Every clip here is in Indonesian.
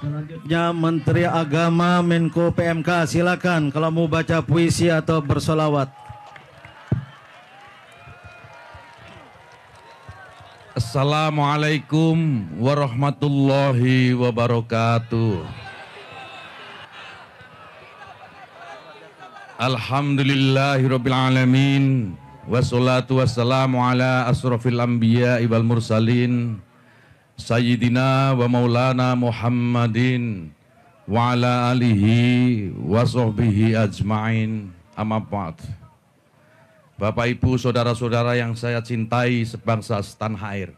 Selanjutnya Menteri Agama Menko PMK silakan kalau mau baca puisi atau bersolawat. Assalamualaikum warahmatullahi wabarakatuh. alamin Wassalatu wassalamu ala asrofil anbiya wal mursalin Sayyidina wa maulana Muhammadin wa ala alihi wa sahbihi ajma'in amma Bapak Ibu, saudara-saudara yang saya cintai sebangsa setanah air.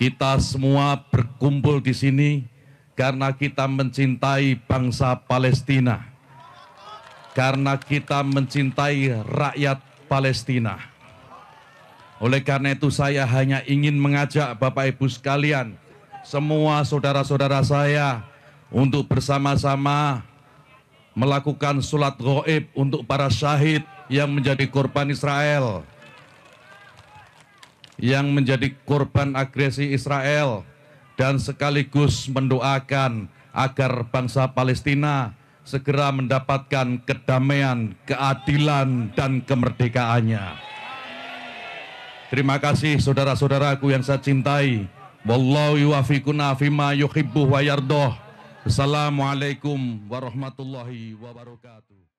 Kita semua berkumpul di sini karena kita mencintai bangsa Palestina. Karena kita mencintai rakyat Palestina oleh karena itu saya hanya ingin mengajak Bapak Ibu sekalian, semua saudara-saudara saya untuk bersama-sama melakukan sulat goib untuk para syahid yang menjadi korban Israel. Yang menjadi korban agresi Israel dan sekaligus mendoakan agar bangsa Palestina segera mendapatkan kedamaian, keadilan, dan kemerdekaannya. Terima kasih saudara-saudaraku yang saya cintai. Wallahu yuwafiquna fima yuhibbu wa yardah. Assalamualaikum warahmatullahi wabarakatuh.